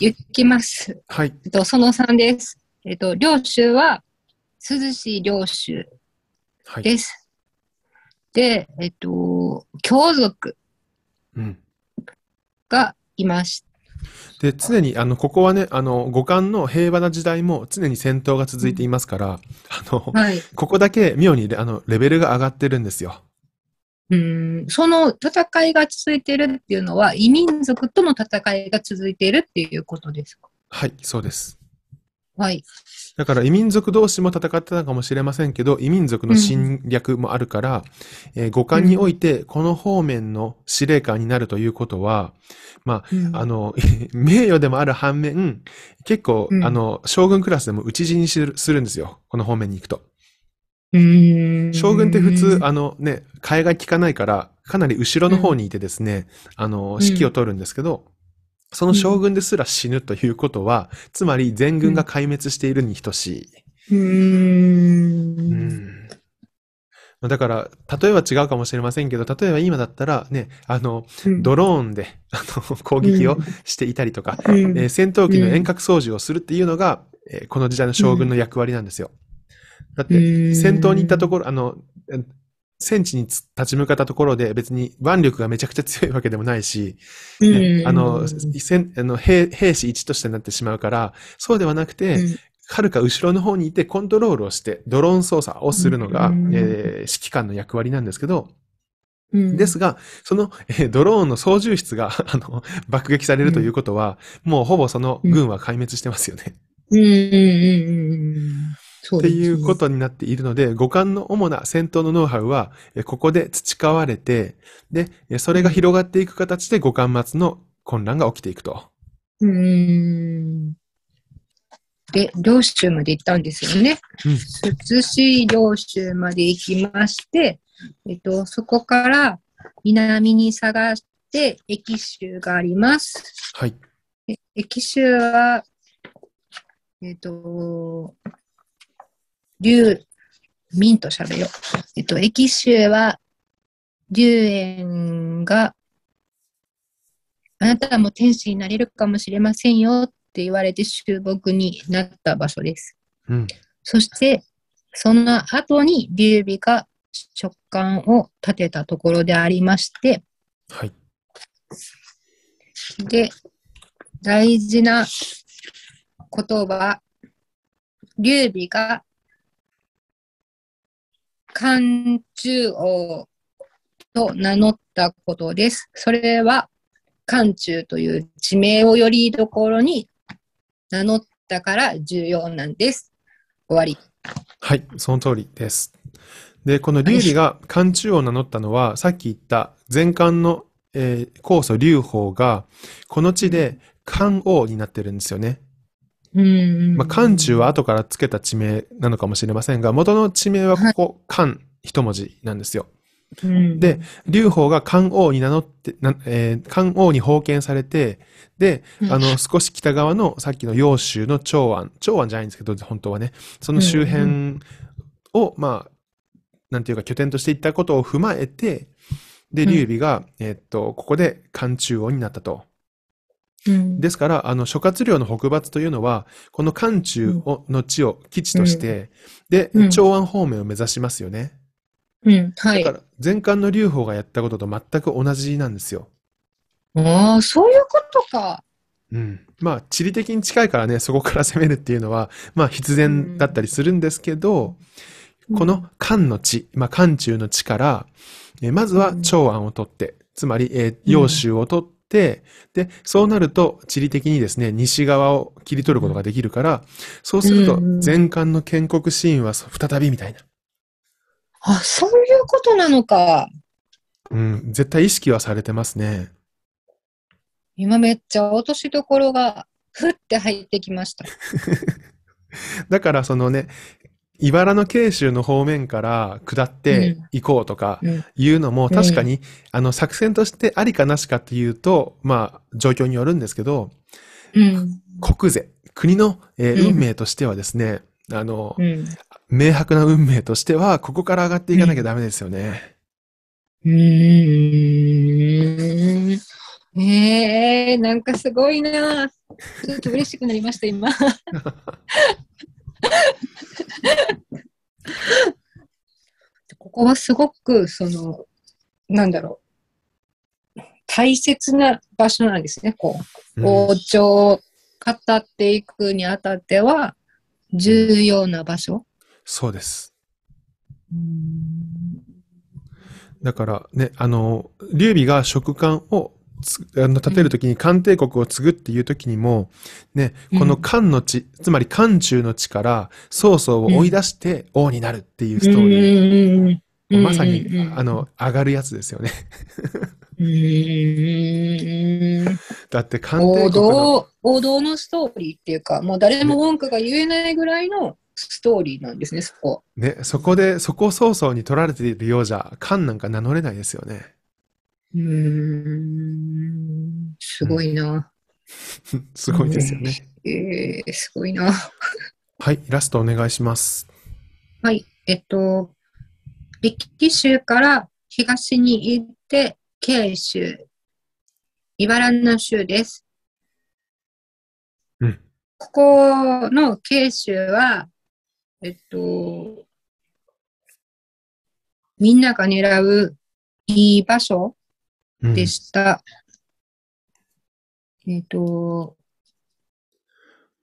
行きます。はい。えっと、その3です。えっと、領州は、涼しい領州です。はい、で、えっと、強族がいました。うんで常にあのここはねあの五感の平和な時代も常に戦闘が続いていますから、うん、あの、はい、ここだけ妙にあのレベルが上がってるんですよ。うんその戦いが続いているっていうのは、異民族との戦いが続いているっていうことですかはい、そうです。はい。だから異民族同士も戦ってたかもしれませんけど、異民族の侵略もあるから、うん、えー、五感において、この方面の司令官になるということは、まあ、うん、あの、名誉でもある反面、結構、うん、あの、将軍クラスでも討ち死にするんですよ。この方面に行くと。将軍って普通、あのね、替えがかないから、かなり後ろの方にいてですね、うん、あの、指揮を取るんですけど、うん、その将軍ですら死ぬということは、つまり全軍が壊滅しているに等しい。うん。うん、だから、例えば違うかもしれませんけど、例えば今だったらね、あの、ドローンで、あの、攻撃をしていたりとか、えー、戦闘機の遠隔操縦をするっていうのが、えー、この時代の将軍の役割なんですよ。だって、戦闘に行ったところ、あの、戦地に立ち向かったところで別に腕力がめちゃくちゃ強いわけでもないし、ね、あの、あの兵兵士1としてなってしまうから、そうではなくて、はるか後ろの方にいてコントロールをして、ドローン操作をするのが、えー、指揮官の役割なんですけど、ですが、その、えー、ドローンの操縦室が あの、爆撃されるということは、もうほぼその軍は壊滅してますよね。うん、うん、うん、うん。っていうことになっているので、五感の主な戦闘のノウハウは、ここで培われて、で、それが広がっていく形で五感末の混乱が起きていくと。うん。で、領州まで行ったんですよね。うん、寿司領州まで行きまして、えっと、そこから南に下がって、駅州があります。はい。駅州は、えっと、竜、ミンと喋よう。えっと、エキシュエは、竜園が、あなたはもう天使になれるかもしれませんよって言われて収穫になった場所です。うん、そして、その後に劉備が直感を立てたところでありまして、はい。で、大事なことは、劉備が漢中王と名乗ったことです。それは漢中という地名をよりどころに名乗ったから重要なんです。終わり。はい、その通りです。で、この劉備が漢中を名乗ったのは、さっき言った前漢の、えー、皇祖劉邦が、この地で漢王になってるんですよね。まあ、漢中は後からつけた地名なのかもしれませんが、元の地名はここ、漢、一文字なんですよ。で、劉邦が漢王に名乗って、えー、漢王に封建されて、で、あの、少し北側のさっきの揚州の長安、長安じゃないんですけど、本当はね、その周辺を、まあ、なんていうか拠点としていったことを踏まえて、で、劉備が、えー、っと、ここで漢中王になったと。ですから、あの、諸葛亮の北伐というのは、この漢中を、の地を基地として、うん、で、長安方面を目指しますよね。うん、はい。だから、前漢の劉邦がやったことと全く同じなんですよ。ああ、そういうことか。うん。まあ、地理的に近いからね、そこから攻めるっていうのは、まあ、必然だったりするんですけど、うん、この漢の地、まあ、漢中の地から、えまずは長安を取って、つまり、えー、揚州を取って、、で、そうなると地理的にですね、西側を切り取ることができるから、そうすると全巻の建国シーンは再びみたいな。あ、そういうことなのか。うん、絶対意識はされてますね。今めっちゃ落としどころが、ふって入ってきました。だからそのね、茨の慶州の方面から下っていこうとかいうのも、確かに、あの、作戦としてありかなしかっていうと、まあ、状況によるんですけど、うん、国税、国の、えー、運命としてはですね、うん、あの、うん、明白な運命としては、ここから上がっていかなきゃダメですよね。うん。ええー、なんかすごいなちょっと嬉しくなりました、今。ここはすごく、その、なんだろう、大切な場所なんですね。こう、包丁を語っていくにあたっては、重要な場所、うん、そうです。だからね、あの、劉備が食感をあの建てるときに漢帝国を継ぐっていうときにも、ね、この漢の地、つまり漢中の地から曹操を追い出して王になるっていうストーリー。まさに、あの、上がるやつですよね。だって漢帝国王道、王道のストーリーっていうか、もう誰も文句が言えないぐらいの、ストーリーなんですね、そこ。ね、そこで、そこ曹操に取られているようじゃ、漢なんか名乗れないですよね。うん、すごいな。すごいですよね。えー、すごいな。はい、ラストお願いします。はい、えっと、歴州から東に行って、慶州、茨の州です。うん、ここの慶州は、えっと、みんなが狙ういい場所でした。うん、えっ、と、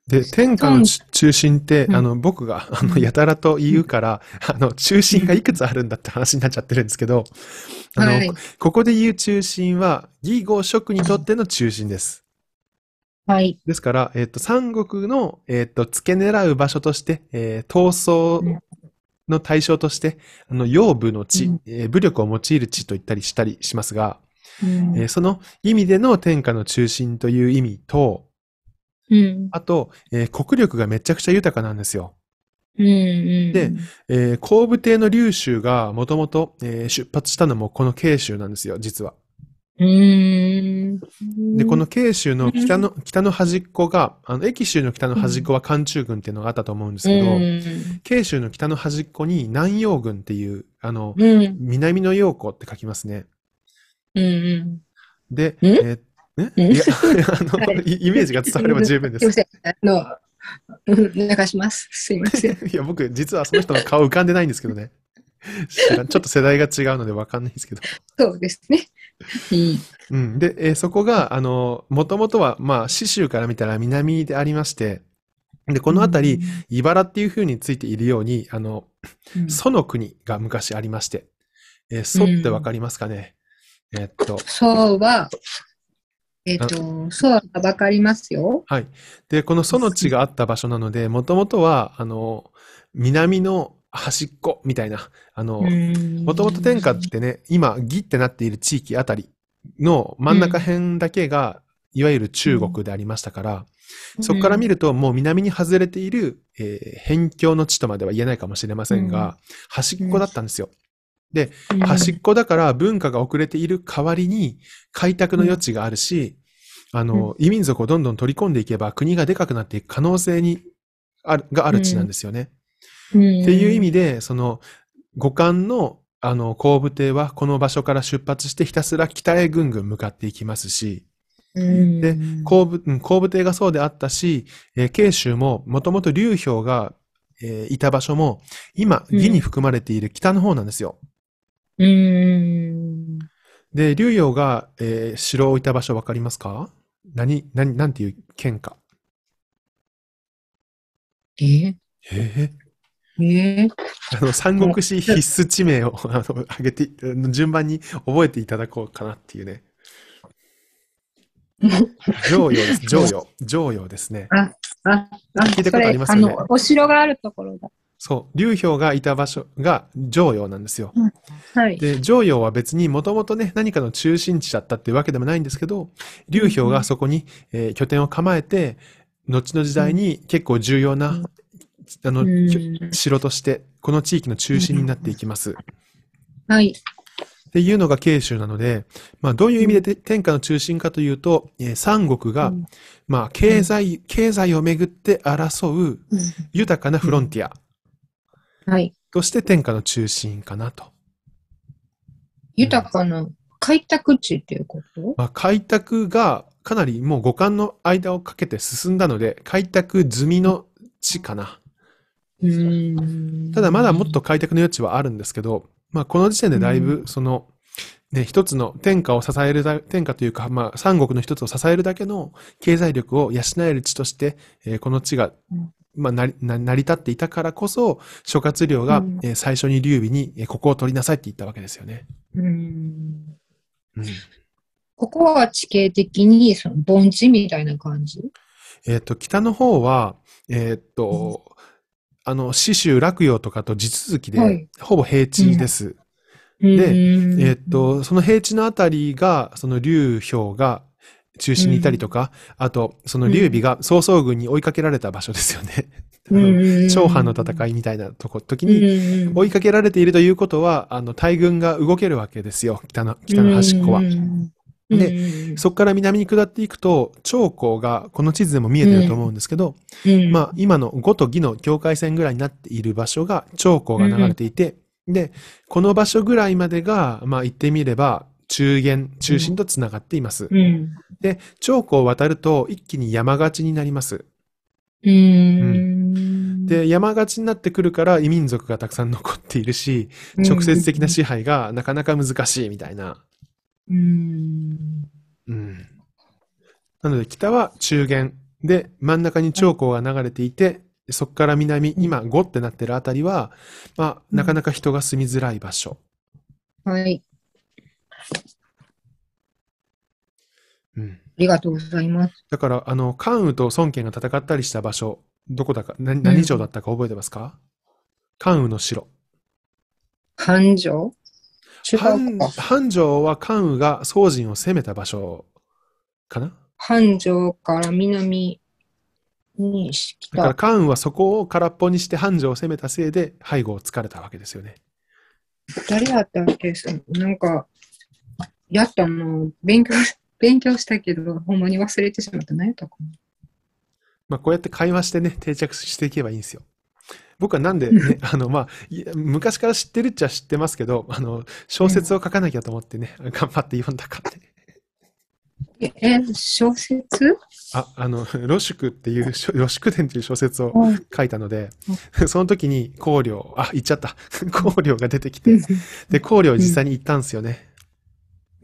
で、天下の中心って、うん、あの、僕が、あの、やたらと言うから、うん、あの、中心がいくつあるんだって話になっちゃってるんですけど、あの、はい、ここで言う中心は、義合職にとっての中心です。はい。ですから、えっ、ー、と、三国の、えっ、ー、と、付け狙う場所として、えー、闘争の対象として、あの、養部の地、うん、えー、武力を用いる地と言ったりしたりしますが、うん、えー、その意味での天下の中心という意味と、うん、あと、えー、国力がめちゃくちゃ豊かなんですよ。うんうん、で、えー、後部帝の劉州がもともと出発したのもこの慶州なんですよ、実は。で、この慶州の北の、北の端っこが、あの、駅州の北の端っこは寒中軍っていうのがあったと思うんですけど、慶州の北の端っこに南洋軍っていう、あの、南の洋湖って書きますね。うんうん、で、えー、いやあの、イメージが伝われば十分です。あの流します。すいません。いや、僕、実はその人の顔浮かんでないんですけどね。ちょっと世代が違うので分かんないですけど。そうですね。うん、で、えー、そこが、あの、もともとは、まあ、四州から見たら南でありまして、で、この辺り、茨っていうふうについているように、あの、うん、祖の国が昔ありまして、えー、祖って分かりますかね、えっと。そうは、えっと、そうはわかりますよ。はい。で、この祖の地があった場所なので、もともとは、あの、南の端っこみたいな、あの、もともと天下ってね、今、義ってなっている地域あたりの真ん中辺だけが、うん、いわゆる中国でありましたから、うん、そこから見ると、もう南に外れている、えー、辺境の地とまでは言えないかもしれませんが、うん、端っこだったんですよ。で、端っこだから文化が遅れている代わりに開拓の余地があるし、あの、異民族をどんどん取り込んでいけば国がでかくなっていく可能性にある、がある地なんですよね。っていう意味で、その、五感の、あの、後部艇はこの場所から出発してひたすら北へぐんぐん向かっていきますし、で、後部、後部艇がそうであったし、えー、慶州ももともと流氷が、えー、いた場所も、今、義に含まれている北の方なんですよ。うん。で、竜陽が、えー、城を置いた場所わかりますか何、何、なんていう県か。えええー、えー、あの、三国志必須地名を、あの、上げて、順番に覚えていただこうかなっていうね。常 陽です。常陽。常陽ですね。あ、あ、あ、聞いたことありますよね。あの、お城があるところだ。そう、流氷がいた場所が上陽なんですよ。うん、はい。で、上陽は別にもともとね、何かの中心地だったっていうわけでもないんですけど、劉氷がそこに、うんえー、拠点を構えて、後の時代に結構重要な、うん、あの、うん、城として、この地域の中心になっていきます。はい。っていうのが慶州なので、まあ、どういう意味で天下の中心かというと、えー、三国が、まあ、経済、経済をめぐって争う豊かなフロンティア。はい、として天下の中心かなと。豊かな開拓地っていうこと、まあ、開拓がかなりもう五感の間をかけて進んだので、開拓済みの地かな。うん。ただまだもっと開拓の余地はあるんですけど、まあ、この時点でだいぶその、ね、一つの天下を支える天下というか、まあ、三国の一つを支えるだけの経済力を養える地として、えー、この地がまあ、な成り立っていたからこそ、諸葛亮が、うえ最初に劉備に、えここを取りなさいって言ったわけですよね。うん。うん、ここは地形的に、その、盆地みたいな感じえっ、と、北の方は、えっ、と、うん、あの、四州洛陽とかと地続きで、はい、ほぼ平地です。うんで、えー、っと、その平地のあたりが、その劉氷が、中心にいたりとか、うん、あと、その劉備が曹操軍に追いかけられた場所ですよね。長藩の戦いみたいなとこ、時に追いかけられているということは、あの、大軍が動けるわけですよ、北の、北の端っこは。で、そこから南に下っていくと、長江が、この地図でも見えてると思うんですけど、まあ、今の五と義の境界線ぐらいになっている場所が、長江が流れていて、で、この場所ぐらいまでが、まあ言ってみれば、中原、中心とつながっています。うん、で、長江を渡ると一気に山がちになります。うん、で、山がちになってくるから異民族がたくさん残っているし、直接的な支配がなかなか難しいみたいな。うん。うん。なので、北は中原。で、真ん中に長江が流れていて、そこから南、今5ってなってるあたりは、まあ、なかなか人が住みづらい場所。はい。うん、ありがとうございます。だから、あの、関羽と孫権が戦ったりした場所、どこだか、何何城だったか覚えてますか、うん、関羽の城。繁城繁城は関羽が宋人を攻めた場所かな繁城から南に来た。だから関羽はそこを空っぽにして繁城を攻めたせいで背後を突かれたわけですよね。誰やったっけなんか、やったの、勉強し勉強したけど、ほんまに忘れてしまった何かな。まあ、こうやって会話してね、定着していけばいいんですよ。僕はなんで、ね、あの、まあ、昔から知ってるっちゃ知ってますけど、あの、小説を書かなきゃと思ってね、うん、頑張って読んだかって。え、小説あ、あの、ロシュクっていう、ロシュク伝っていう小説を書いたので、その時に考慮、あ、行っちゃった。考慮 が出てきて、で、考慮実際に行ったんですよね。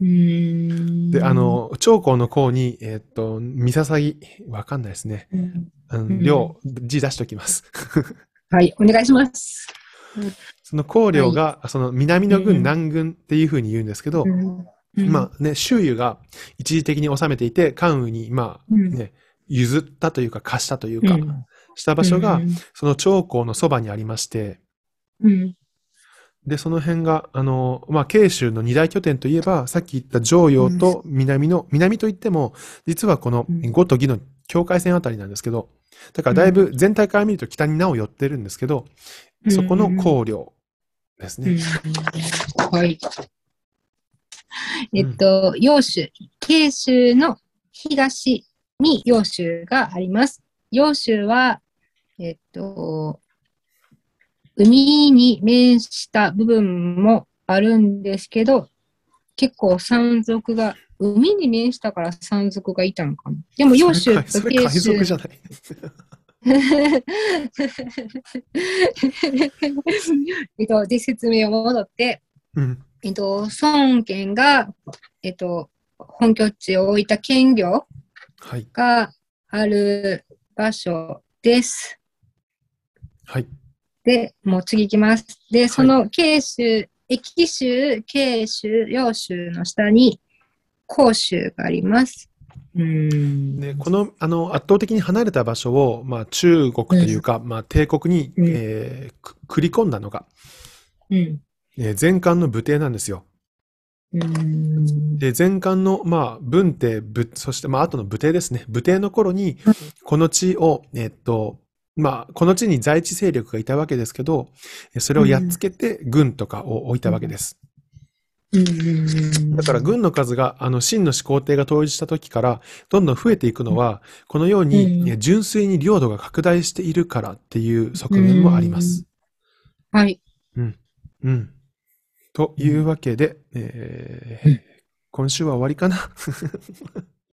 で、あの、長江の項に、えー、っと、みささぎ、わかんないですね。うん、量、字出しておきます。はい、お願いします。その項領が、はい、その南の軍、南軍っていうふうに言うんですけど、まあね、周囲が一時的に治めていて、関羽に、まあね、譲ったというか貸したというか、した場所が、その長江のそばにありまして、うん、で、その辺が、あの、まあ、慶州の二大拠点といえば、さっき言った上陽と南の、うん、南といっても、実はこの五と義の境界線あたりなんですけど、だからだいぶ全体から見ると北になお寄ってるんですけど、うん、そこの考慮ですね。うん、はい。えっと、揚州、慶州の東に揚州があります。揚州は、えっと、海に面した部分もあるんですけど、結構山賊が、海に面したから山賊がいたのかな。でも、揚州と慶州。海賊じゃない。えっと、で、説明を戻って、うん、えっと、孫権が、えっと、本拠地を置いた県業がある場所です。はい。で、もう次行きます。で、その慶州、益州、慶州、揚州の下に、広州があります。うんでこのあの圧倒的に離れた場所を、まあ、中国というか、うん、まあ、帝国に、うん、えー、繰り込んだのが、うんえー、前漢の武帝なんですよ。うんで前漢の、まあ、文帝そして、まあ後の武帝ですね武帝の頃にこの地を、えー、っとまあ、この地に在地勢力がいたわけですけど、それをやっつけて軍とかを置いたわけです。うん、だから軍の数が、あの、秦の始皇帝が統一した時から、どんどん増えていくのは、このように、純粋に領土が拡大しているからっていう側面もあります。うん、はい。うん。うん。というわけで、えー、今週は終わりかな